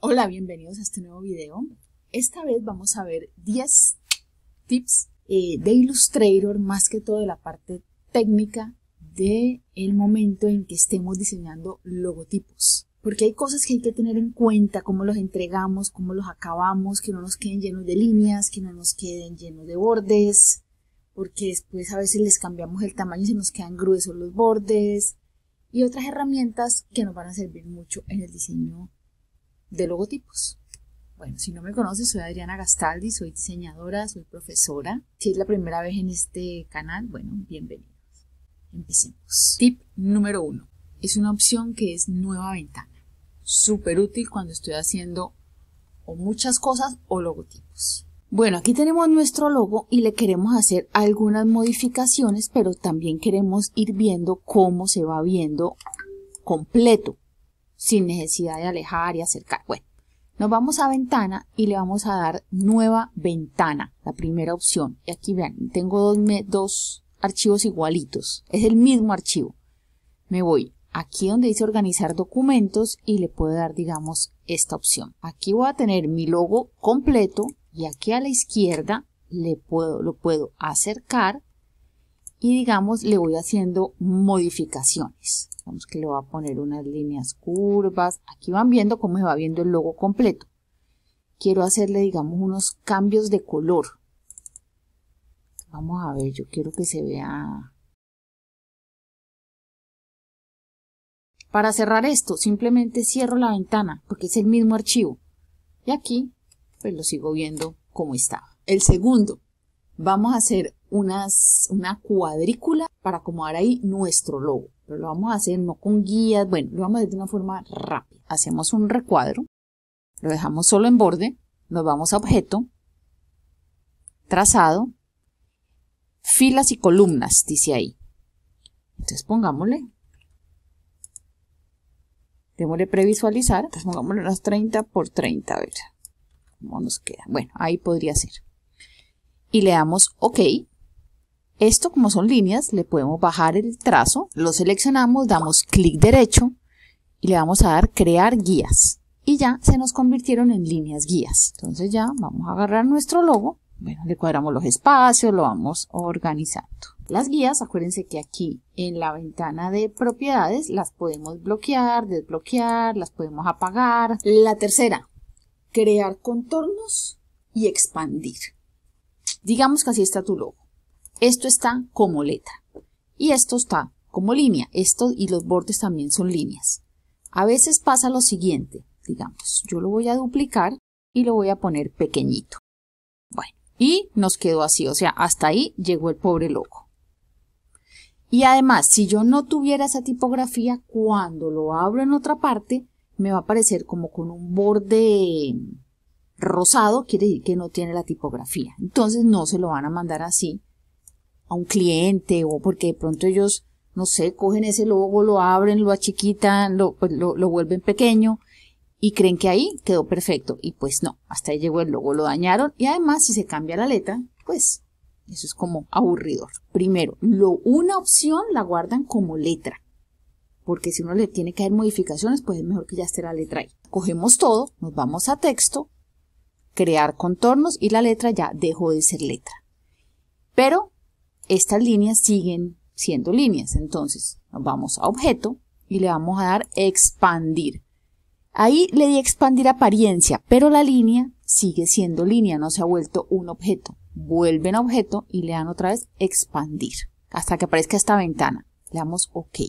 Hola, bienvenidos a este nuevo video. Esta vez vamos a ver 10 tips eh, de Illustrator, más que todo de la parte técnica de momento en que estemos diseñando logotipos. Porque hay cosas que hay que tener en cuenta, cómo los entregamos, cómo los acabamos, que no nos queden llenos de líneas, que no nos queden llenos de bordes, porque después a veces les cambiamos el tamaño y se nos quedan gruesos los bordes, y otras herramientas que nos van a servir mucho en el diseño de logotipos. Bueno, si no me conoces, soy Adriana Gastaldi, soy diseñadora, soy profesora. Si es la primera vez en este canal, bueno, bienvenidos. Empecemos. Tip número uno. Es una opción que es nueva ventana. Súper útil cuando estoy haciendo o muchas cosas o logotipos. Bueno, aquí tenemos nuestro logo y le queremos hacer algunas modificaciones, pero también queremos ir viendo cómo se va viendo completo sin necesidad de alejar y acercar. Bueno, nos vamos a ventana y le vamos a dar nueva ventana, la primera opción. Y aquí vean, tengo dos, archivos igualitos, es el mismo archivo. Me voy aquí donde dice organizar documentos y le puedo dar, digamos, esta opción. Aquí voy a tener mi logo completo y aquí a la izquierda le puedo, lo puedo acercar y digamos le voy haciendo modificaciones. Vamos que le voy a poner unas líneas curvas. Aquí van viendo cómo se va viendo el logo completo. Quiero hacerle, digamos, unos cambios de color. Vamos a ver, yo quiero que se vea... Para cerrar esto, simplemente cierro la ventana, porque es el mismo archivo. Y aquí, pues lo sigo viendo como estaba. El segundo, vamos a hacer unas, una cuadrícula para acomodar ahí nuestro logo pero lo vamos a hacer no con guías, bueno, lo vamos a hacer de una forma rápida. Hacemos un recuadro, lo dejamos solo en borde, nos vamos a objeto, trazado, filas y columnas, dice ahí. Entonces pongámosle, démosle previsualizar, entonces pongámosle unas 30 por 30, a ver cómo nos queda. Bueno, ahí podría ser. Y le damos OK. Esto, como son líneas, le podemos bajar el trazo, lo seleccionamos, damos clic derecho y le vamos a dar crear guías. Y ya se nos convirtieron en líneas guías. Entonces ya vamos a agarrar nuestro logo, bueno, le cuadramos los espacios, lo vamos organizando. Las guías, acuérdense que aquí en la ventana de propiedades las podemos bloquear, desbloquear, las podemos apagar. La tercera, crear contornos y expandir. Digamos que así está tu logo. Esto está como letra y esto está como línea. Esto y los bordes también son líneas. A veces pasa lo siguiente, digamos, yo lo voy a duplicar y lo voy a poner pequeñito. Bueno, y nos quedó así, o sea, hasta ahí llegó el pobre loco. Y además, si yo no tuviera esa tipografía, cuando lo abro en otra parte, me va a aparecer como con un borde rosado, quiere decir que no tiene la tipografía. Entonces no se lo van a mandar así, a un cliente o porque de pronto ellos, no sé, cogen ese logo, lo abren, lo achiquitan, pues, lo, vuelven pequeño y creen que ahí quedó perfecto. Y pues no, hasta ahí llegó el logo, lo dañaron y además si se cambia la letra, pues eso es como aburridor. Primero, lo, una opción la guardan como letra, porque si uno le tiene que hacer modificaciones, pues es mejor que ya esté la letra ahí. Cogemos todo, nos vamos a texto, crear contornos y la letra ya dejó de ser letra. Pero estas líneas siguen siendo líneas. Entonces, nos vamos a objeto y le vamos a dar expandir. Ahí le di expandir apariencia, pero la línea sigue siendo línea, no se ha vuelto un objeto. Vuelven a objeto y le dan otra vez expandir, hasta que aparezca esta ventana. Le damos OK.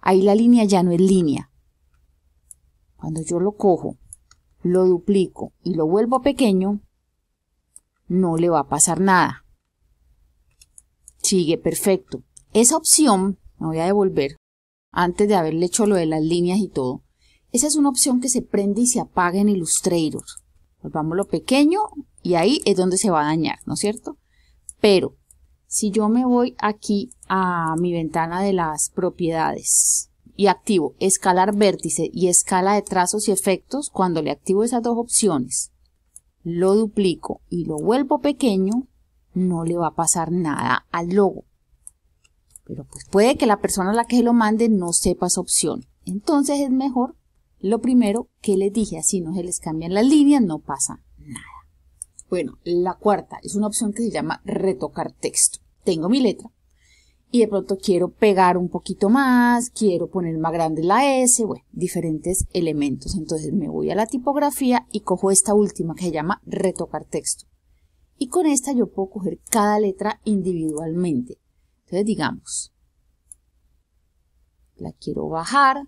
Ahí la línea ya no es línea. Cuando yo lo cojo, lo duplico y lo vuelvo pequeño, no le va a pasar nada. Sigue, perfecto. Esa opción, me voy a devolver, antes de haberle hecho lo de las líneas y todo, esa es una opción que se prende y se apaga en Illustrator. Volvamos lo pequeño y ahí es donde se va a dañar, ¿no es cierto? Pero, si yo me voy aquí a mi ventana de las propiedades y activo escalar vértice y escala de trazos y efectos, cuando le activo esas dos opciones, lo duplico y lo vuelvo pequeño, no le va a pasar nada al logo. Pero pues puede que la persona a la que se lo mande no sepa esa opción. Entonces es mejor lo primero que les dije, así no se les cambian las líneas, no pasa nada. Bueno, la cuarta es una opción que se llama retocar texto. Tengo mi letra y de pronto quiero pegar un poquito más, quiero poner más grande la S, bueno, diferentes elementos. Entonces me voy a la tipografía y cojo esta última que se llama retocar texto y con esta yo puedo coger cada letra individualmente. Entonces digamos, la quiero bajar,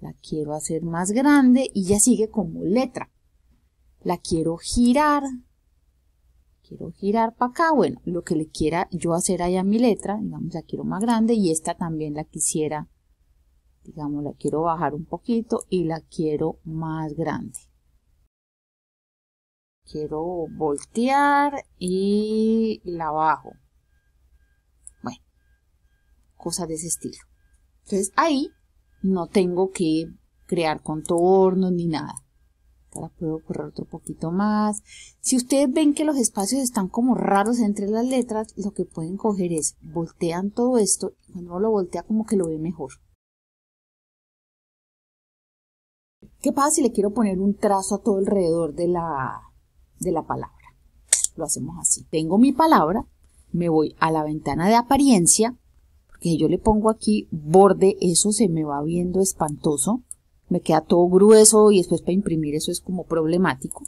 la quiero hacer más grande y ya sigue como letra. La quiero girar, quiero girar para acá, bueno, lo que le quiera yo hacer allá a mi letra, digamos la quiero más grande y esta también la quisiera, digamos la quiero bajar un poquito y la quiero más grande quiero voltear y la bajo. Bueno, cosas de ese estilo. Entonces ahí no tengo que crear contornos ni nada. Ahora puedo correr otro poquito más. Si ustedes ven que los espacios están como raros entre las letras, lo que pueden coger es, voltean todo esto, y cuando lo voltea como que lo ve mejor. ¿Qué pasa si le quiero poner un trazo a todo alrededor de la, de la palabra. Lo hacemos así. Tengo mi palabra, me voy a la ventana de apariencia, porque si yo le pongo aquí borde, eso se me va viendo espantoso, me queda todo grueso y después para imprimir eso es como problemático.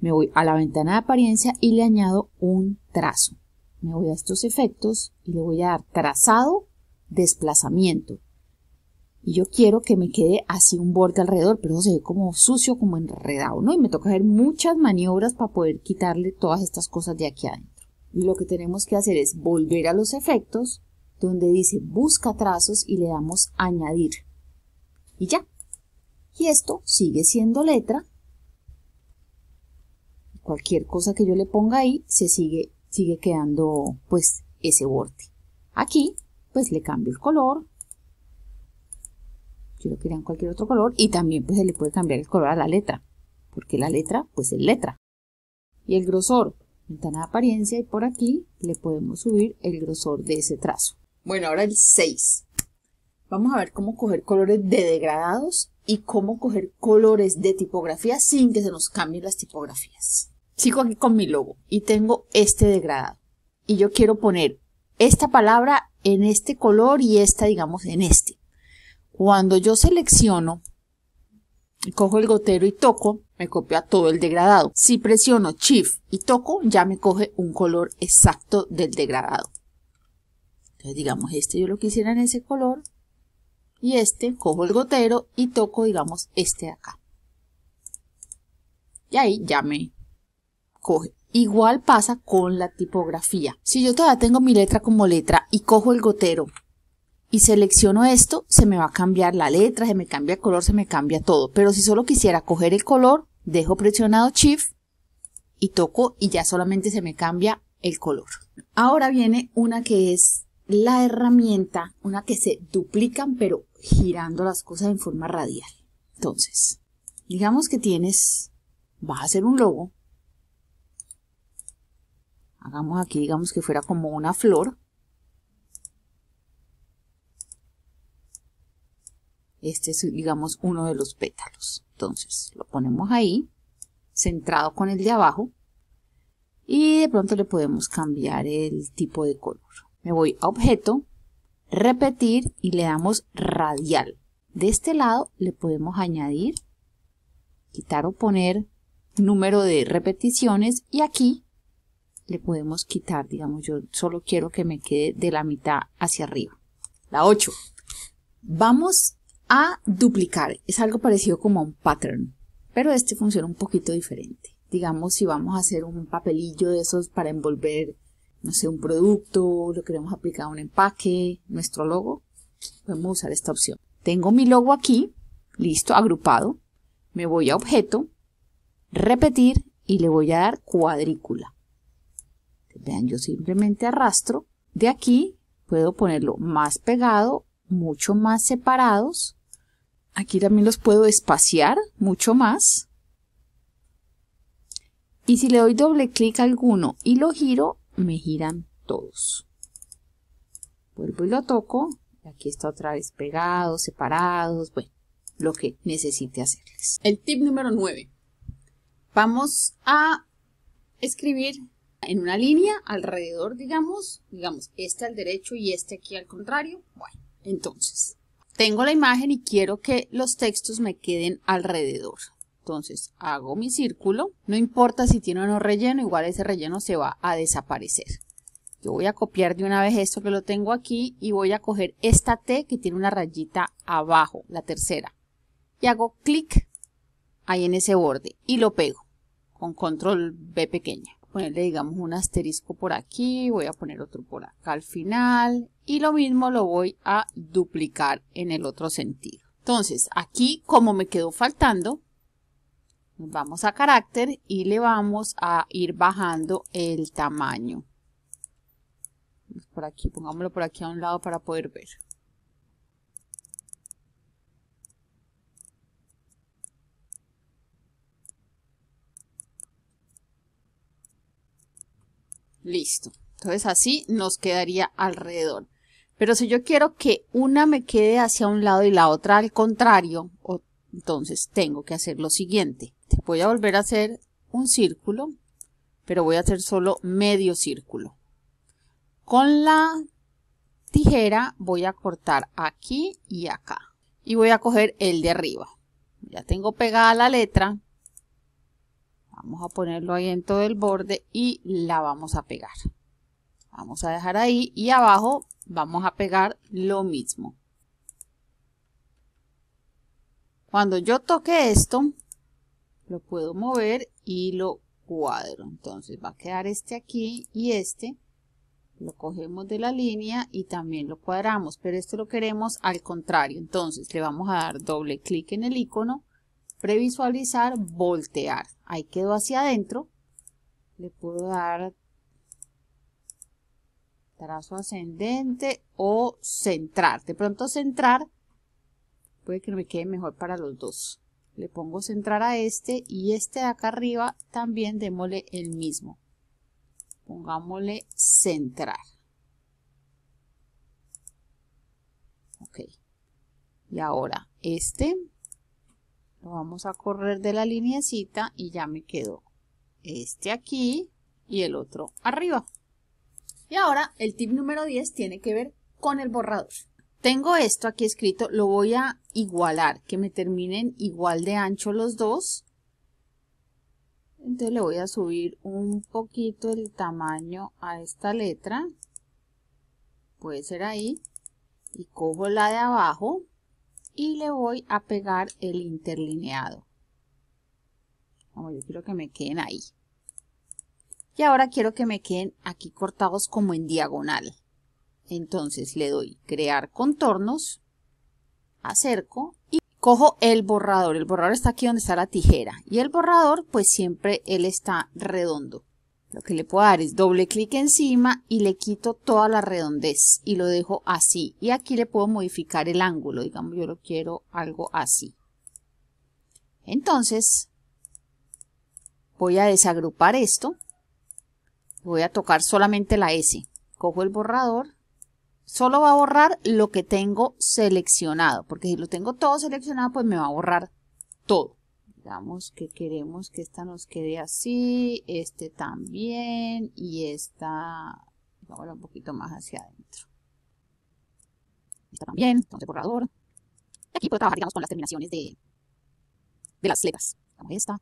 Me voy a la ventana de apariencia y le añado un trazo. Me voy a estos efectos y le voy a dar trazado, desplazamiento y yo quiero que me quede así un borde alrededor, pero eso se ve como sucio, como enredado, ¿no? Y me toca hacer muchas maniobras para poder quitarle todas estas cosas de aquí adentro. Y lo que tenemos que hacer es volver a los efectos, donde dice busca trazos y le damos añadir. Y ya. Y esto sigue siendo letra. Cualquier cosa que yo le ponga ahí, se sigue, sigue quedando pues ese borde. Aquí, pues le cambio el color, Quiero que quería cualquier otro color y también pues se le puede cambiar el color a la letra, porque la letra pues es letra. Y el grosor, ventana de apariencia y por aquí le podemos subir el grosor de ese trazo. Bueno, ahora el 6. Vamos a ver cómo coger colores de degradados y cómo coger colores de tipografía sin que se nos cambien las tipografías. Sigo aquí con mi logo y tengo este degradado. Y yo quiero poner esta palabra en este color y esta, digamos, en este. Cuando yo selecciono, cojo el gotero y toco, me copia todo el degradado. Si presiono Shift y toco, ya me coge un color exacto del degradado. Entonces, digamos, este yo lo quisiera en ese color. Y este, cojo el gotero y toco, digamos, este de acá. Y ahí ya me coge. Igual pasa con la tipografía. Si yo todavía tengo mi letra como letra y cojo el gotero y selecciono esto, se me va a cambiar la letra, se me cambia el color, se me cambia todo. Pero si solo quisiera coger el color, dejo presionado Shift y toco y ya solamente se me cambia el color. Ahora viene una que es la herramienta, una que se duplican pero girando las cosas en forma radial. Entonces, digamos que tienes, vas a hacer un logo. Hagamos aquí, digamos que fuera como una flor. Este es, digamos, uno de los pétalos. Entonces, lo ponemos ahí, centrado con el de abajo, y de pronto le podemos cambiar el tipo de color. Me voy a objeto, repetir y le damos radial. De este lado le podemos añadir, quitar o poner número de repeticiones y aquí le podemos quitar, digamos, yo solo quiero que me quede de la mitad hacia arriba. La 8. Vamos a duplicar. Es algo parecido como a un pattern, pero este funciona un poquito diferente. Digamos, si vamos a hacer un papelillo de esos para envolver, no sé, un producto, lo queremos aplicar a un empaque, nuestro logo, podemos usar esta opción. Tengo mi logo aquí, listo, agrupado. Me voy a objeto, repetir y le voy a dar cuadrícula. Vean, yo simplemente arrastro. De aquí puedo ponerlo más pegado, mucho más separados Aquí también los puedo espaciar mucho más. Y si le doy doble clic a alguno y lo giro, me giran todos. Vuelvo y lo toco. Aquí está otra vez pegados, separados, bueno, lo que necesite hacerles. El tip número 9. Vamos a escribir en una línea alrededor, digamos, digamos, este al derecho y este aquí al contrario. Bueno, entonces, tengo la imagen y quiero que los textos me queden alrededor. Entonces hago mi círculo, no importa si tiene o no relleno, igual ese relleno se va a desaparecer. Yo voy a copiar de una vez esto que lo tengo aquí y voy a coger esta T que tiene una rayita abajo, la tercera. Y hago clic ahí en ese borde y lo pego con control B pequeña ponerle digamos un asterisco por aquí, voy a poner otro por acá al final y lo mismo lo voy a duplicar en el otro sentido. Entonces aquí como me quedó faltando, vamos a carácter y le vamos a ir bajando el tamaño. Por aquí, pongámoslo por aquí a un lado para poder ver. Listo. Entonces así nos quedaría alrededor. Pero si yo quiero que una me quede hacia un lado y la otra al contrario, entonces tengo que hacer lo siguiente. Voy a volver a hacer un círculo, pero voy a hacer solo medio círculo. Con la tijera voy a cortar aquí y acá. Y voy a coger el de arriba. Ya tengo pegada la letra, Vamos a ponerlo ahí en todo el borde y la vamos a pegar. Vamos a dejar ahí y abajo vamos a pegar lo mismo. Cuando yo toque esto, lo puedo mover y lo cuadro. Entonces va a quedar este aquí y este. Lo cogemos de la línea y también lo cuadramos, pero esto lo queremos al contrario. Entonces le vamos a dar doble clic en el icono previsualizar, voltear. Ahí quedó hacia adentro. Le puedo dar trazo ascendente o centrar. De pronto centrar puede que me quede mejor para los dos. Le pongo centrar a este y este de acá arriba también démosle el mismo. Pongámosle centrar. Ok. Y ahora este vamos a correr de la lineecita y ya me quedó este aquí y el otro arriba. Y ahora el tip número 10 tiene que ver con el borrador. Tengo esto aquí escrito, lo voy a igualar, que me terminen igual de ancho los dos. Entonces le voy a subir un poquito el tamaño a esta letra. Puede ser ahí. Y cojo la de abajo y le voy a pegar el interlineado. Como yo quiero que me queden ahí. Y ahora quiero que me queden aquí cortados como en diagonal. Entonces le doy crear contornos, acerco y cojo el borrador. El borrador está aquí donde está la tijera. Y el borrador pues siempre él está redondo. Lo que le puedo dar es doble clic encima y le quito toda la redondez y lo dejo así. Y aquí le puedo modificar el ángulo, digamos yo lo quiero algo así. Entonces voy a desagrupar esto. Voy a tocar solamente la S. Cojo el borrador. Solo va a borrar lo que tengo seleccionado, porque si lo tengo todo seleccionado, pues me va a borrar todo digamos que queremos que esta nos quede así, este también y esta, ahora un poquito más hacia adentro. Esta también, entonces borrador. Y Aquí puedo trabajar, con las terminaciones de, de las letras, como esta.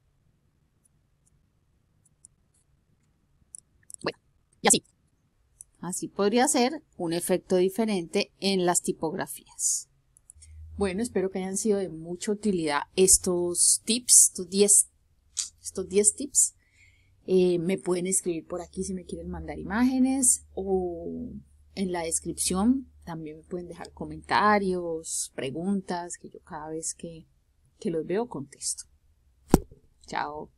Bueno, y así. Así podría ser un efecto diferente en las tipografías. Bueno, espero que hayan sido de mucha utilidad estos tips, estos 10 estos 10 tips. Eh, me pueden escribir por aquí si me quieren mandar imágenes o en la descripción también me pueden dejar comentarios, preguntas que yo cada vez que, que los veo contesto. Chao.